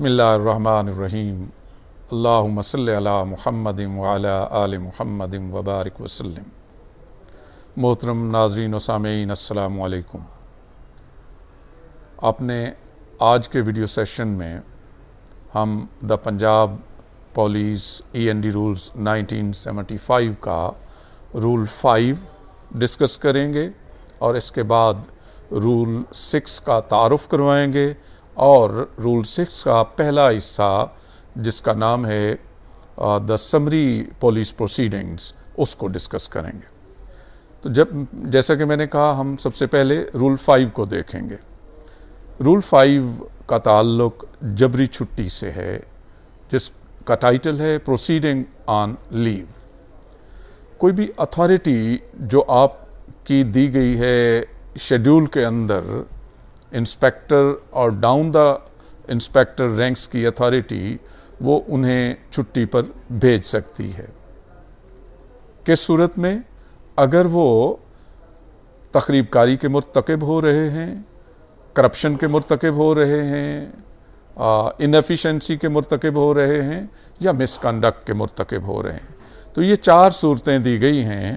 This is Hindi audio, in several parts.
बसमीम् अल्लासल महमद आल महमद वबारक वसलम मोहतरम नाजरीन सामीन अलकुम अपने आज के वीडियो सेशन में हम the Punjab police E N D rules 1975 का रूल फाइव डिस्कस करेंगे और इसके बाद रूल सिक्स का तारफ़ करवाएंगे और रूल सिक्स का पहला हिस्सा जिसका नाम है द समरी पुलिस प्रोसीडिंग्स उसको डिस्कस करेंगे तो जब जैसा कि मैंने कहा हम सबसे पहले रूल फाइव को देखेंगे रूल फाइव का ताल्लुक जबरी छुट्टी से है जिसका टाइटल है प्रोसीडिंग ऑन लीव कोई भी अथॉरिटी जो आपकी दी गई है शेड्यूल के अंदर इंस्पेक्टर और डाउन द इंस्पेक्टर रैंक्स की अथॉरिटी वो उन्हें छुट्टी पर भेज सकती है किस सूरत में अगर वो तकरीबकारी के मरतकब हो रहे हैं करप्शन के मरतकब हो रहे हैं इनफिशेंसी के मरतकब हो रहे हैं या मिसकंडक्ट के मरतकब हो रहे हैं तो ये चार सूरतें दी गई हैं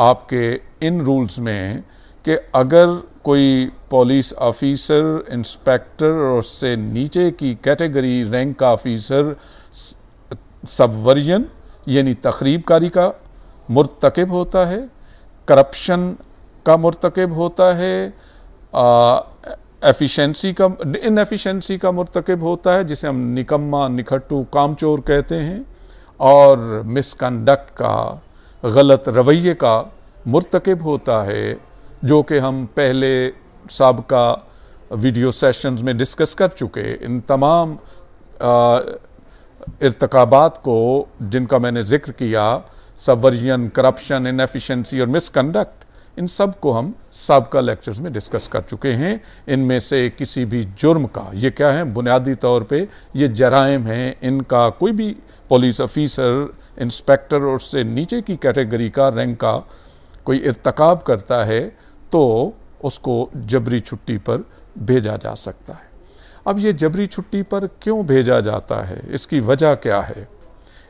आपके इन रूल्स में कि अगर कोई पुलिस ऑफिसर इंस्पेक्टर और उससे नीचे की कैटेगरी रैंक का ऑफिसर सबवर्जन यानी तकरीबकारी का मरतकब होता है करप्शन का मरतकब होता है एफिशिएंसी का इनएफिशिएंसी का मरतकब होता है जिसे हम निकम्मा निखट्टू कामचोर कहते हैं और मिसकंडक्ट का गलत रवैये का मरतकब होता है जो कि हम पहले सबका वीडियो सेशंस में डिस्कस कर चुके इन तमाम इरतकबात को जिनका मैंने जिक्र किया सबवर्जन करप्शन इनफिशेंसी और मिसकंडक्ट इन सब को हम सबका लेक्चर्स में डिस्कस कर चुके हैं इनमें से किसी भी जुर्म का ये क्या है बुनियादी तौर पे ये जराइम हैं इनका कोई भी पुलिस ऑफिसर इंस्पेक्टर और से नीचे की कैटेगरी का रैंक का कोई इरतकब करता है तो उसको जबरी छुट्टी पर भेजा जा सकता है अब ये जबरी छुट्टी पर क्यों भेजा जाता है इसकी वजह क्या है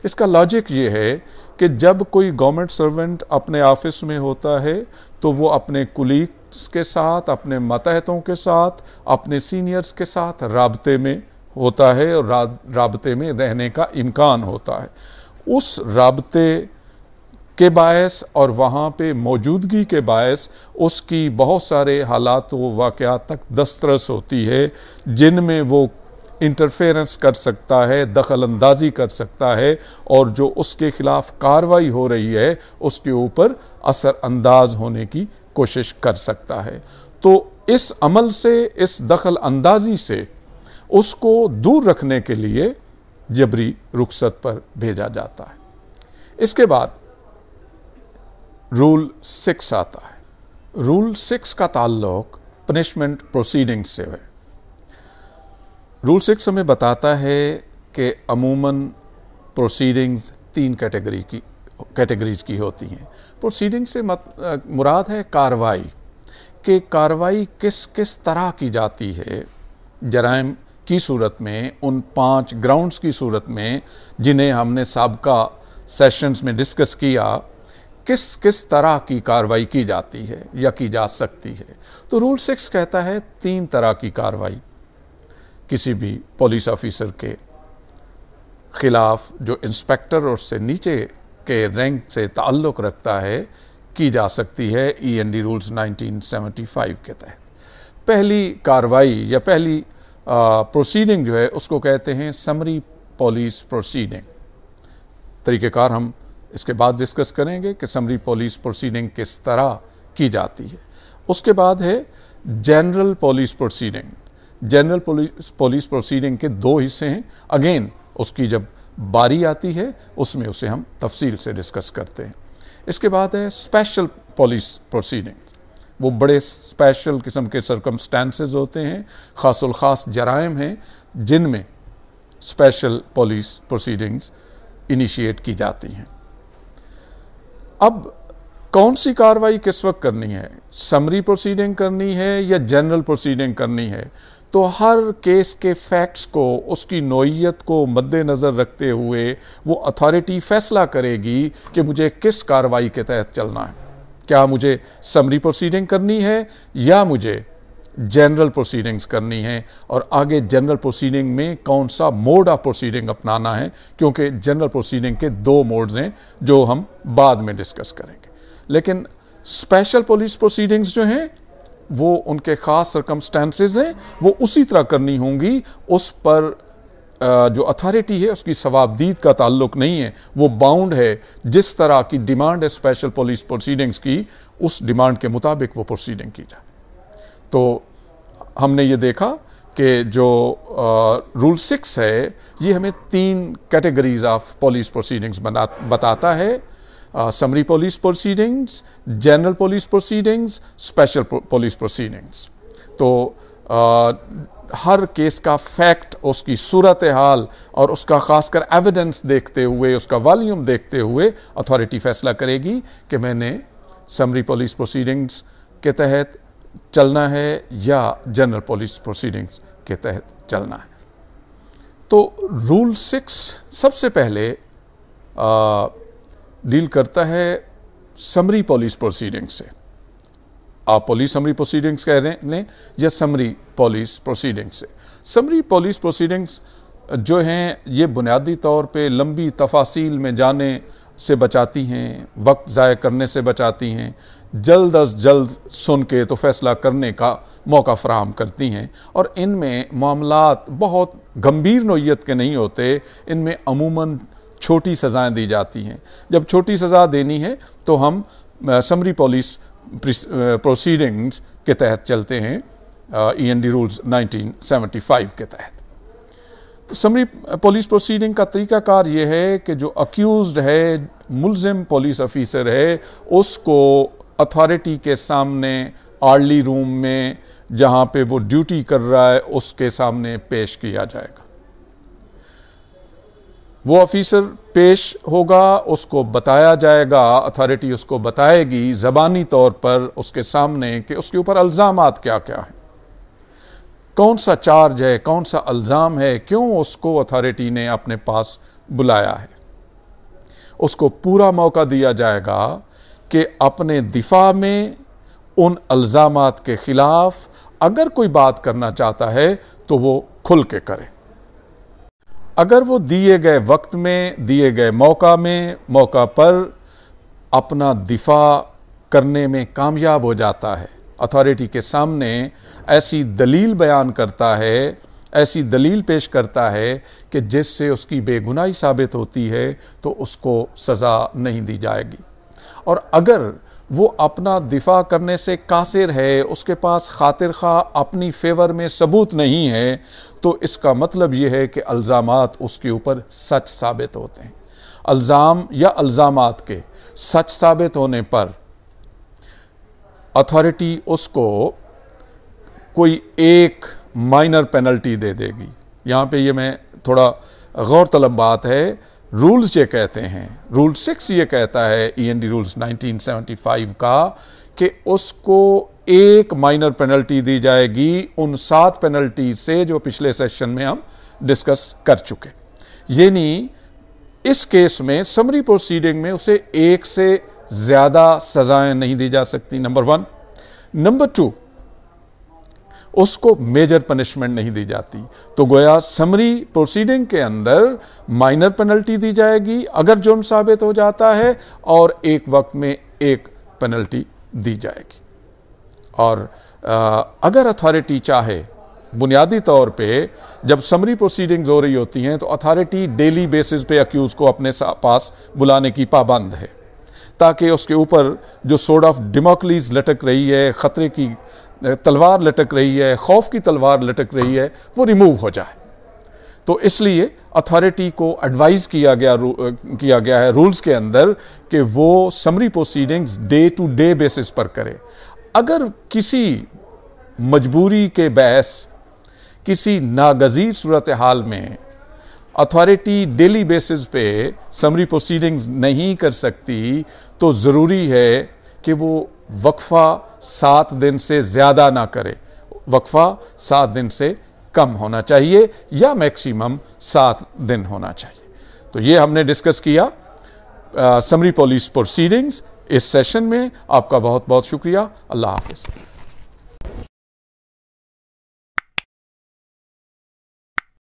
इसका लॉजिक ये है कि जब कोई गवर्नमेंट सर्वेंट अपने ऑफिस में होता है तो वो अपने कुलीग्स के साथ अपने मतहतों के साथ अपने सीनियर्स के साथ रबते में होता है और रबते में रहने का इम्कान होता है उस रबते के बायस और वहाँ पे मौजूदगी के बायस उसकी बहुत सारे हालात व वाक़ तक दस्तरस होती है जिनमें वो इंटरफेरेंस कर सकता है दखल अंदाजी कर सकता है और जो उसके ख़िलाफ़ कार्रवाई हो रही है उसके ऊपर असरअंदाज होने की कोशिश कर सकता है तो इस अमल से इस दखल अंदाजी से उसको दूर रखने के लिए जबरी रुखसत पर भेजा जाता है इसके बाद रूल सिक्स आता है रूल सिक्स का ताल्लुक पनिशमेंट प्रोसीडिंग से है रूल सिक्स हमें बताता है कि अमूमन प्रोसीडिंग्स तीन कैटेगरी की कैटेगरीज की होती हैं प्रोसीडिंग से मत मुराद है कार्रवाई कि कार्रवाई किस किस तरह की जाती है जराइम की सूरत में उन पांच ग्राउंड्स की सूरत में जिन्हें हमने सबका सेशंस में डिस्कस किया किस किस तरह की कार्रवाई की जाती है या की जा सकती है तो रूल सिक्स कहता है तीन तरह की कार्रवाई किसी भी पुलिस ऑफिसर के खिलाफ जो इंस्पेक्टर और से नीचे के रैंक से ताल्लुक़ रखता है की जा सकती है ई एन डी रूल्स 1975 के तहत पहली कार्रवाई या पहली प्रोसीडिंग जो है उसको कहते हैं समरी पुलिस प्रोसीडिंग तरीक़ेकार हम इसके बाद डिस्कस करेंगे कि समरी पुलिस प्रोसीडिंग किस तरह की जाती है उसके बाद है general police proceeding general police police proceeding के दो हिस्से हैं अगेन उसकी जब बारी आती है उसमें उसे हम तफसील से डिस्कस करते हैं इसके बाद है स्पेशल पॉलिस प्रोसीडिंग वो बड़े स्पेशल किस्म के सरकमस्टेंसेज होते हैं ख़ास खास जराइम हैं जिनमें स्पेशल पॉलिस प्रोसीडिंग्स इनिशिएट की जाती हैं अब कौन सी कार्रवाई किस वक्त करनी है समरी प्रोसीडिंग करनी है या जनरल प्रोसीडिंग करनी है तो हर केस के फैक्ट्स को उसकी नोयत को मद्देनज़र रखते हुए वो अथॉरिटी फैसला करेगी कि मुझे किस कार्रवाई के तहत चलना है क्या मुझे समरी प्रोसीडिंग करनी है या मुझे जनरल प्रोसीडिंग्स करनी है और आगे जनरल प्रोसीडिंग में कौन सा मोड ऑफ प्रोसीडिंग अपनाना है क्योंकि जनरल प्रोसीडिंग के दो मोड्स हैं जो हम बाद में डिस्कस करेंगे लेकिन स्पेशल पुलिस प्रोसीडिंग्स जो हैं वो उनके ख़ास सरकमस्टेंसेज हैं वो उसी तरह करनी होंगी उस पर जो अथॉरिटी है उसकी सवाबदीद का ताल्लुक नहीं है वो बाउंड है जिस तरह की डिमांड है स्पेशल पुलिस प्रोसीडिंग्स की उस डिमांड के मुताबिक वो प्रोसीडिंग की जाए तो हमने ये देखा कि जो रूल सिक्स है ये हमें तीन कैटेगरीज ऑफ पुलिस प्रोसीडिंग्स बना बताता है summary police proceedings general police proceedings special police proceedings तो uh, हर केस का फैक्ट उसकी सूरत हाल और उसका खासकर एविडेंस देखते हुए उसका वॉल्यूम देखते हुए अथॉरिटी फैसला करेगी कि मैंने समरी पुलिस प्रोसीडिंग्स के तहत चलना है या जनरल पॉलिस प्रोसीडिंग्स के तहत चलना है तो रूल सिक्स सबसे पहले डील करता है समरी पॉलिस प्रोसीडिंग्स से आप पॉलिस समरी प्रोसीडिंग्स कह रहे हैं या समरी पॉलिस प्रोसीडिंग्स से समरी पॉलिस प्रोसीडिंग्स जो हैं ये बुनियादी तौर पे लंबी तफासिल में जाने से बचाती हैं वक्त ज़ाय करने से बचाती हैं जल्द अज जल्द सुन के तो फैसला करने का मौका फ्राहम करती हैं और इनमें मामला बहुत गंभीर नोयत के नहीं होते इनमें अमूमन छोटी सज़ाएँ दी जाती हैं जब छोटी सज़ा देनी है तो हम समरी पॉलिस प्रोसीडिंग्स के तहत चलते हैं E N D rules nineteen seventy five के तहत समरी पुलिस प्रोसीडिंग का तरीकाकार ये है कि जो अक्यूज है मुलजिम पुलिस ऑफिसर है उसको अथॉरिटी के सामने आर्ली रूम में जहाँ पे वो ड्यूटी कर रहा है उसके सामने पेश किया जाएगा वो ऑफिसर पेश होगा उसको बताया जाएगा अथॉरिटी उसको बताएगी ज़बानी तौर पर उसके सामने कि उसके ऊपर अल्ज़ाम क्या क्या हैं कौन सा चार्ज है कौन सा अल्ज़ाम है क्यों उसको अथॉरिटी ने अपने पास बुलाया है उसको पूरा मौका दिया जाएगा कि अपने दिफा में उन अल्ज़ाम के ख़िलाफ़ अगर कोई बात करना चाहता है तो वो खुल के करे अगर वो दिए गए वक्त में दिए गए मौका में मौका पर अपना दिफा करने में कामयाब हो जाता है अथॉरिटी के सामने ऐसी दलील बयान करता है ऐसी दलील पेश करता है कि जिससे उसकी बेगुनाही साबित होती है तो उसको सज़ा नहीं दी जाएगी और अगर वो अपना दिफा करने से कासिर है उसके पास खातिर खा अपनी फेवर में सबूत नहीं है तो इसका मतलब ये है कि अल्ज़ाम उसके ऊपर सच साबित होते हैं अल्ज़ाम या अल्ज़ाम के सच साबित होने पर अथॉरिटी उसको कोई एक माइनर पेनल्टी दे देगी यहाँ पे ये मैं थोड़ा गौर तलब बात है रूल्स ये कहते हैं रूल सिक्स ये कहता है ई एन डी रूल्स 1975 का कि उसको एक माइनर पेनल्टी दी जाएगी उन सात पेनल्टी से जो पिछले सेशन में हम डिस्कस कर चुके यानी इस केस में समरी प्रोसीडिंग में उसे एक से ज़्यादा सज़ाएं नहीं दी जा सकती नंबर वन नंबर टू उसको मेजर पनिशमेंट नहीं दी जाती तो गोया समरी प्रोसीडिंग के अंदर माइनर पेनल्टी दी जाएगी अगर जुर्म साबित हो जाता है और एक वक्त में एक पेनल्टी दी जाएगी और आ, अगर अथॉरिटी चाहे बुनियादी तौर पे जब समरी प्रोसीडिंग्स हो रही होती हैं तो अथॉरिटी डेली बेसिस पे अक्यूज़ को अपने पास बुलाने की पाबंद है ताकि उसके ऊपर जो सोड ऑफ डिमोकलीज लटक रही है ख़तरे की तलवार लटक रही है खौफ की तलवार लटक रही है वो रिमूव हो जाए तो इसलिए अथॉरिटी को एडवाइज़ किया गया किया गया है रूल्स के अंदर कि वो summary proceedings day to day basis पर करे अगर किसी मजबूरी के बहस किसी नागजीर सूरत हाल में अथॉरिटी डेली बेसिस पे समरी प्रोसीडिंग्स नहीं कर सकती तो ज़रूरी है कि वो वक्फ़ा सात दिन से ज़्यादा ना करे वक्फ़ा सात दिन से कम होना चाहिए या मैक्सिमम सात दिन होना चाहिए तो ये हमने डिस्कस किया समरी पॉलिस प्रोसीडिंग्स इस सेशन में आपका बहुत बहुत शुक्रिया अल्लाह हाफिज़